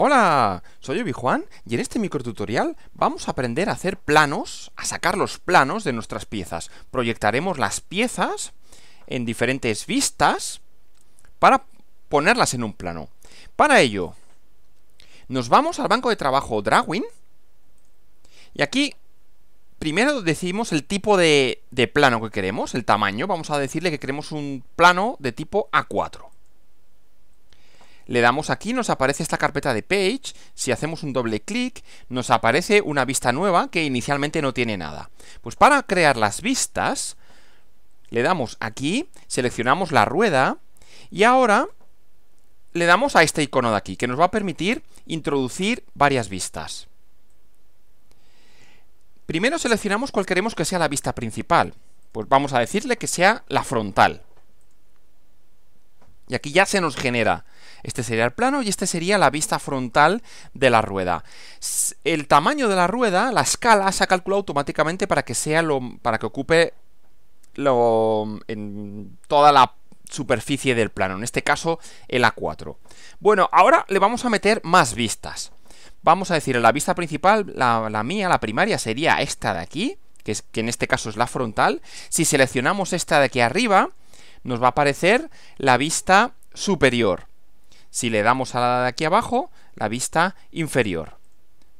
Hola, soy Obi Juan y en este microtutorial vamos a aprender a hacer planos, a sacar los planos de nuestras piezas. Proyectaremos las piezas en diferentes vistas para ponerlas en un plano. Para ello, nos vamos al banco de trabajo Drawing y aquí primero decidimos el tipo de plano que queremos, el tamaño. Vamos a decirle que queremos un plano de tipo A4 le damos aquí, nos aparece esta carpeta de page, si hacemos un doble clic, nos aparece una vista nueva que inicialmente no tiene nada. Pues para crear las vistas, le damos aquí, seleccionamos la rueda y ahora le damos a este icono de aquí, que nos va a permitir introducir varias vistas. Primero seleccionamos cuál queremos que sea la vista principal. Pues vamos a decirle que sea la frontal. Y aquí ya se nos genera. Este sería el plano y este sería la vista frontal de la rueda. El tamaño de la rueda, la escala, se ha calculado automáticamente para que sea lo. para que ocupe lo. en toda la superficie del plano, en este caso el A4. Bueno, ahora le vamos a meter más vistas. Vamos a decir, la vista principal, la, mía, la primaria, sería esta de aquí, que, es, que en este caso es la frontal. Si seleccionamos esta de aquí arriba, nos va a aparecer la vista superior. Si le damos a la de aquí abajo, la vista inferior.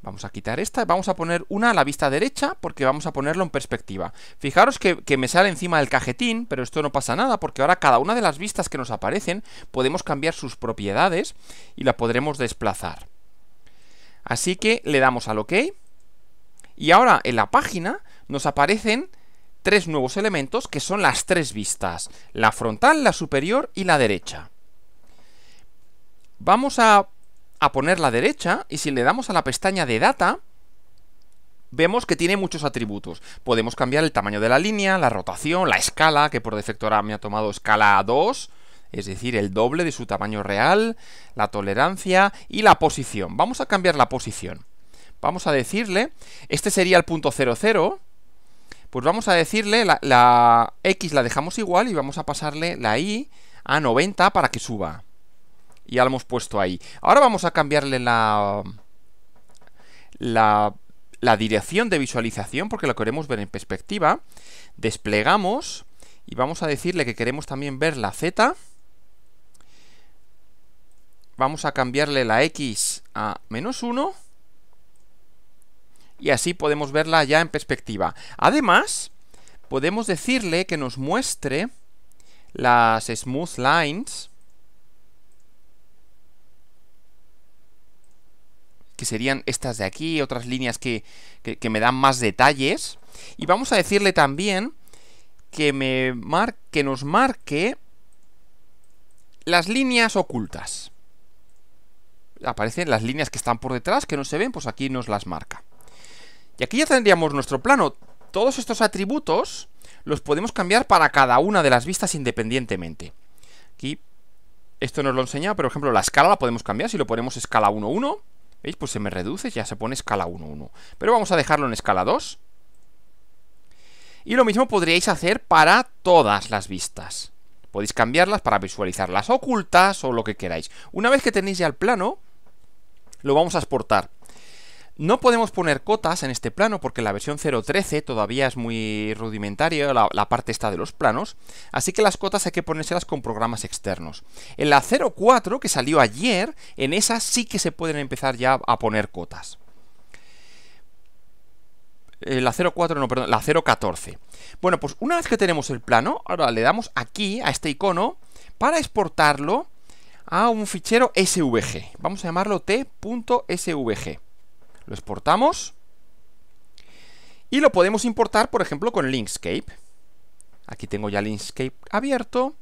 Vamos a quitar esta, vamos a poner una a la vista derecha porque vamos a ponerlo en perspectiva. Fijaros que, que, me sale encima del cajetín, pero esto no pasa nada porque ahora cada una de las vistas que nos aparecen podemos cambiar sus propiedades y la podremos desplazar. Así que le damos al OK y ahora en la página nos aparecen tres nuevos elementos que son las tres vistas, la frontal, la superior y la derecha. Vamos a, a poner la derecha y si le damos a la pestaña de data, vemos que tiene muchos atributos. Podemos cambiar el tamaño de la línea, la rotación, la escala, que por defecto ahora me ha tomado escala a 2, es decir, el doble de su tamaño real, la tolerancia y la posición. Vamos a cambiar la posición. Vamos a decirle, este sería el punto 00, pues vamos a decirle, la, X la dejamos igual y vamos a pasarle la Y a 90 para que suba. Y ya la hemos puesto ahí. Ahora vamos a cambiarle la... La la dirección de visualización porque lo queremos ver en perspectiva. Desplegamos y vamos a decirle que queremos también ver la Z. Vamos a cambiarle la X a menos 1 y así podemos verla ya en perspectiva. Además, podemos decirle que nos muestre las smooth lines, que serían estas de aquí, otras líneas que, que, me dan más detalles. Y vamos a decirle también que, me que nos marque las líneas ocultas. Aparecen las líneas que están por detrás, que no se ven, pues aquí nos las marca. Y aquí ya tendríamos nuestro plano. Todos estos atributos los podemos cambiar para cada una de las vistas independientemente. Aquí, esto nos lo enseña, pero por ejemplo la escala la podemos cambiar. Si lo ponemos escala 1-1, ¿veis? Pues se me reduce, ya se pone escala 1-1. Pero vamos a dejarlo en escala 2. Y lo mismo podríais hacer para todas las vistas. Podéis cambiarlas para visualizarlas ocultas o lo que queráis. Una vez que tenéis ya el plano, lo vamos a exportar. No podemos poner cotas en este plano porque la versión 0.13 todavía es muy rudimentaria, la, parte está de los planos, así que las cotas hay que ponérselas con programas externos. En la 0.4 que salió ayer, en esa sí que se pueden empezar ya a poner cotas. Eh, la 0.4, no, perdón, la 0.14. Bueno, pues una vez que tenemos el plano, ahora le damos aquí a este icono para exportarlo a un fichero SVG. Vamos a llamarlo t.svg. Lo exportamos. Y lo podemos importar, por ejemplo, con Linkscape. Aquí tengo ya Linkscape abierto.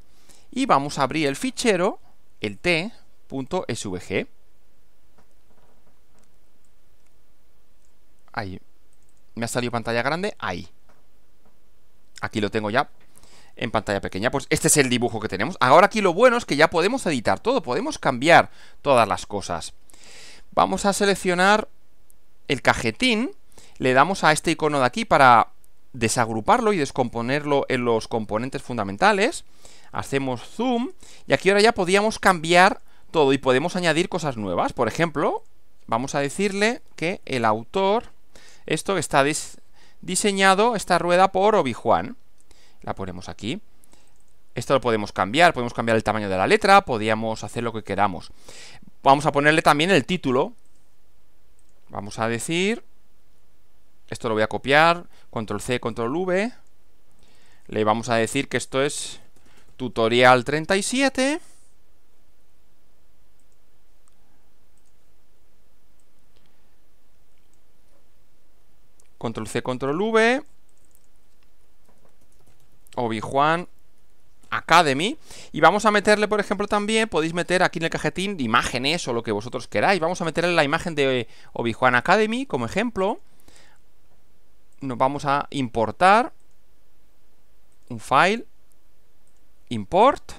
Y vamos a abrir el fichero, el t.svg. Ahí. Me ha salido pantalla grande, ahí. Aquí lo tengo ya en pantalla pequeña. Pues este es el dibujo que tenemos. Ahora aquí lo bueno es que ya podemos editar todo, podemos cambiar todas las cosas. Vamos a seleccionar el cajetín, le damos a este icono de aquí para desagruparlo y descomponerlo en los componentes fundamentales. Hacemos zoom y aquí ahora ya podíamos cambiar todo y podemos añadir cosas nuevas. Por ejemplo, vamos a decirle que el autor, esto está diseñado, esta rueda por Obi-Juan. La ponemos aquí. Esto lo podemos cambiar, podemos cambiar el tamaño de la letra, podíamos hacer lo que queramos. Vamos a ponerle también el título, Vamos a decir, esto lo voy a copiar, control C, control V. Le vamos a decir que esto es tutorial 37. Control C, control V. Obi-Juan Academy y vamos a meterle por ejemplo también podéis meter aquí en el cajetín imágenes o lo que vosotros queráis vamos a meterle la imagen de obi Academy como ejemplo nos vamos a importar un file import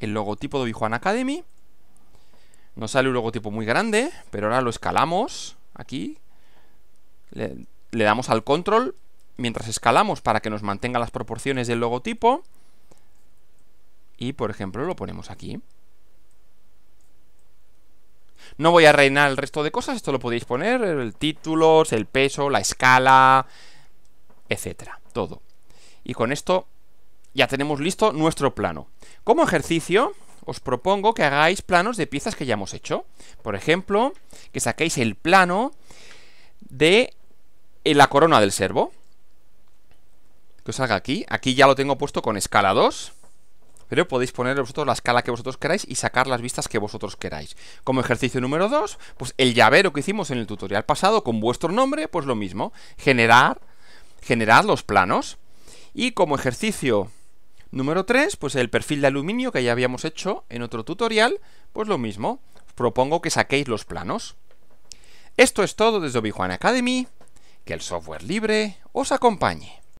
el logotipo de obi Academy nos sale un logotipo muy grande pero ahora lo escalamos aquí le damos al control mientras escalamos para que nos mantenga las proporciones del logotipo y, por ejemplo, lo ponemos aquí. No voy a reinar el resto de cosas, esto lo podéis poner, el título, el peso, la escala, etcétera, todo. Y con esto ya tenemos listo nuestro plano. Como ejercicio, os propongo que hagáis planos de piezas que ya hemos hecho. Por ejemplo, que saquéis el plano de eh, la corona del servo. Que os haga aquí. Aquí ya lo tengo puesto con escala 2 pero podéis poner vosotros la escala que vosotros queráis y sacar las vistas que vosotros queráis. Como ejercicio número 2, pues el llavero que hicimos en el tutorial pasado con vuestro nombre, pues lo mismo, generar, generar los planos. Y como ejercicio número 3, pues el perfil de aluminio que ya habíamos hecho en otro tutorial, pues lo mismo, os propongo que saquéis los planos. Esto es todo desde obi Academy, que el software libre os acompañe.